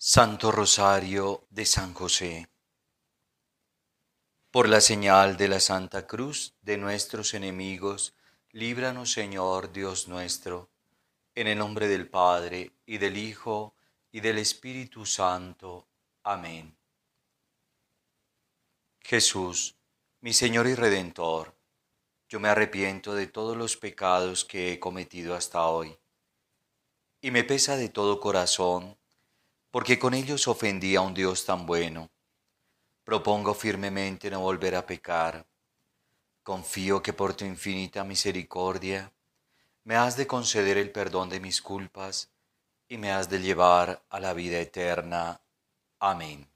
Santo Rosario de San José, por la señal de la Santa Cruz de nuestros enemigos, líbranos Señor Dios nuestro, en el nombre del Padre y del Hijo y del Espíritu Santo. Amén. Jesús, mi Señor y Redentor, yo me arrepiento de todos los pecados que he cometido hasta hoy, y me pesa de todo corazón porque con ellos ofendí a un Dios tan bueno. Propongo firmemente no volver a pecar. Confío que por tu infinita misericordia me has de conceder el perdón de mis culpas y me has de llevar a la vida eterna. Amén.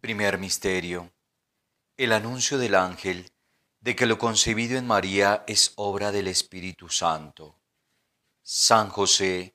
Primer misterio. El anuncio del ángel de que lo concebido en María es obra del Espíritu Santo. San José,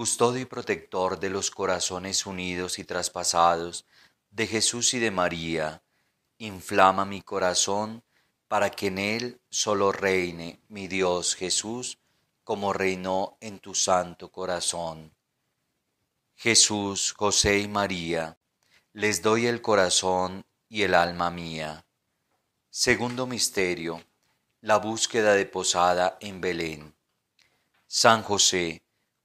custodio y protector de los corazones unidos y traspasados de Jesús y de María, inflama mi corazón para que en él solo reine mi Dios Jesús, como reinó en tu santo corazón. Jesús, José y María, les doy el corazón y el alma mía. Segundo misterio, la búsqueda de posada en Belén. San José,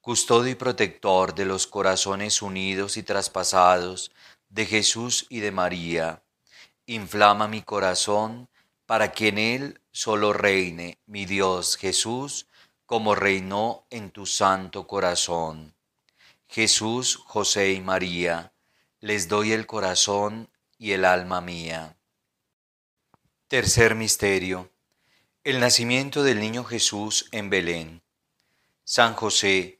custodio y protector de los corazones unidos y traspasados de Jesús y de María. Inflama mi corazón para que en él solo reine mi Dios Jesús, como reinó en tu santo corazón. Jesús, José y María, les doy el corazón y el alma mía. Tercer misterio. El nacimiento del niño Jesús en Belén. San José,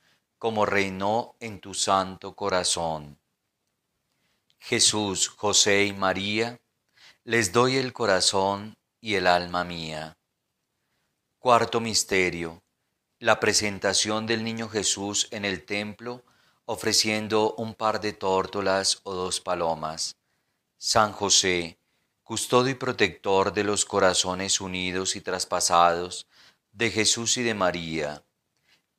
como reinó en tu santo corazón. Jesús, José y María, les doy el corazón y el alma mía. Cuarto misterio, la presentación del niño Jesús en el templo ofreciendo un par de tórtolas o dos palomas. San José, custodio y protector de los corazones unidos y traspasados de Jesús y de María,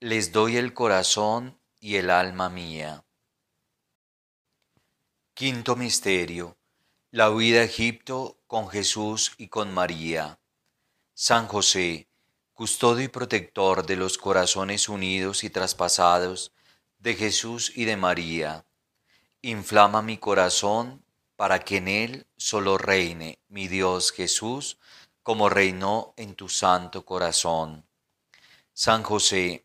les doy el corazón y el alma mía. Quinto Misterio. La huida a Egipto con Jesús y con María. San José, custodio y protector de los corazones unidos y traspasados de Jesús y de María. Inflama mi corazón para que en él solo reine mi Dios Jesús, como reinó en tu santo corazón. San José,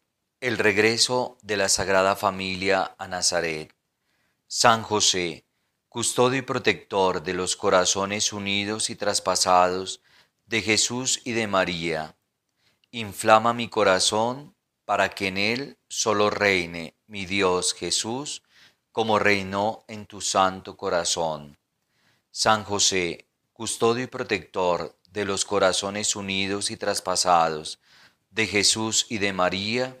el regreso de la Sagrada Familia a Nazaret. San José, custodio y protector de los corazones unidos y traspasados de Jesús y de María, inflama mi corazón para que en él solo reine mi Dios Jesús, como reinó en tu santo corazón. San José, custodio y protector de los corazones unidos y traspasados de Jesús y de María,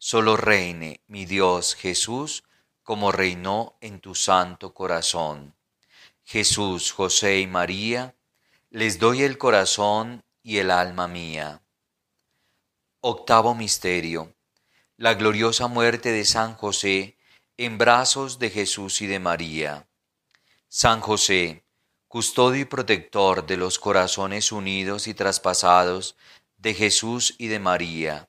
solo reine mi Dios Jesús, como reinó en tu santo corazón. Jesús, José y María, les doy el corazón y el alma mía. Octavo Misterio. La gloriosa muerte de San José en brazos de Jesús y de María. San José, custodio y protector de los corazones unidos y traspasados de Jesús y de María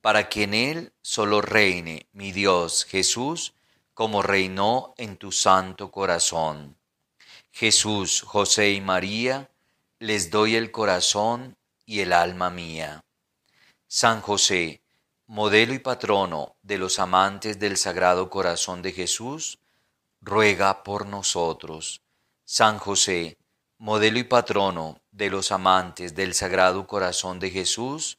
para que en él solo reine mi Dios Jesús, como reinó en tu santo corazón. Jesús, José y María, les doy el corazón y el alma mía. San José, modelo y patrono de los amantes del Sagrado Corazón de Jesús, ruega por nosotros. San José, modelo y patrono de los amantes del Sagrado Corazón de Jesús,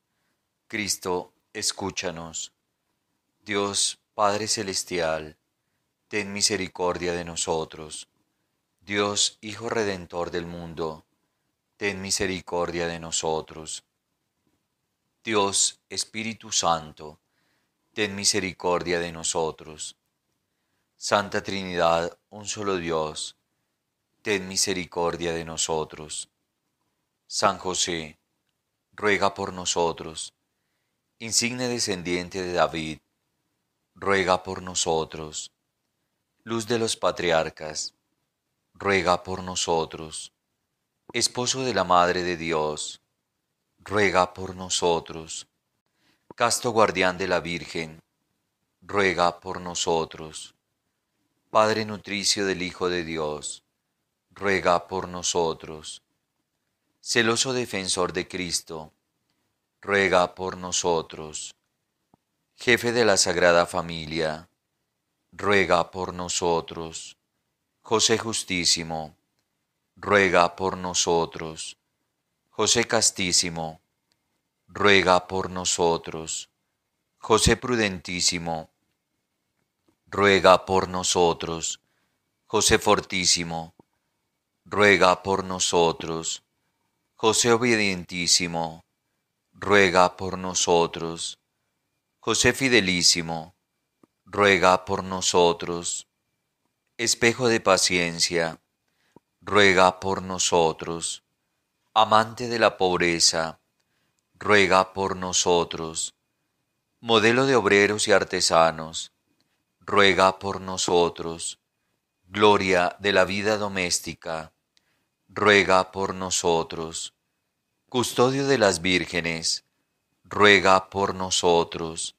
Cristo, escúchanos. Dios Padre Celestial, ten misericordia de nosotros. Dios Hijo Redentor del mundo, ten misericordia de nosotros. Dios Espíritu Santo, ten misericordia de nosotros. Santa Trinidad, un solo Dios, ten misericordia de nosotros. San José, ruega por nosotros insigne descendiente de David, ruega por nosotros. Luz de los patriarcas, ruega por nosotros. Esposo de la Madre de Dios, ruega por nosotros. Casto guardián de la Virgen, ruega por nosotros. Padre nutricio del Hijo de Dios, ruega por nosotros. Celoso defensor de Cristo, ruega por nosotros. Jefe de la Sagrada Familia, ruega por nosotros. José Justísimo, ruega por nosotros. José Castísimo, ruega por nosotros. José Prudentísimo, ruega por nosotros. José Fortísimo, ruega por nosotros. José Obedientísimo, ruega por nosotros. José Fidelísimo, ruega por nosotros. Espejo de paciencia, ruega por nosotros. Amante de la pobreza, ruega por nosotros. Modelo de obreros y artesanos, ruega por nosotros. Gloria de la vida doméstica, ruega por nosotros. Custodio de las vírgenes, ruega por nosotros.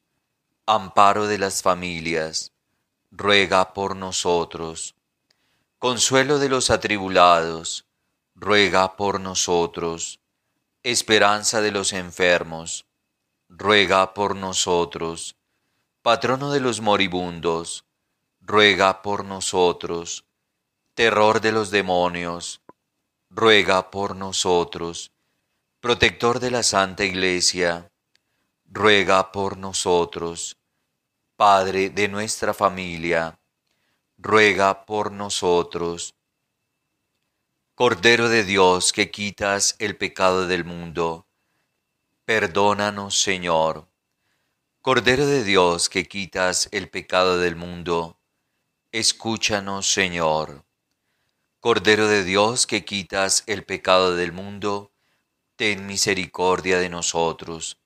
Amparo de las familias, ruega por nosotros. Consuelo de los atribulados, ruega por nosotros. Esperanza de los enfermos, ruega por nosotros. Patrono de los moribundos, ruega por nosotros. Terror de los demonios, ruega por nosotros protector de la Santa Iglesia, ruega por nosotros. Padre de nuestra familia, ruega por nosotros. Cordero de Dios que quitas el pecado del mundo, perdónanos Señor. Cordero de Dios que quitas el pecado del mundo, escúchanos Señor. Cordero de Dios que quitas el pecado del mundo, ten misericordia de nosotros.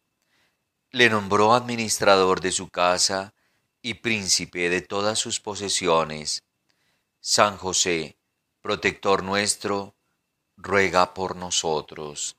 Le nombró administrador de su casa y príncipe de todas sus posesiones. San José, protector nuestro, ruega por nosotros.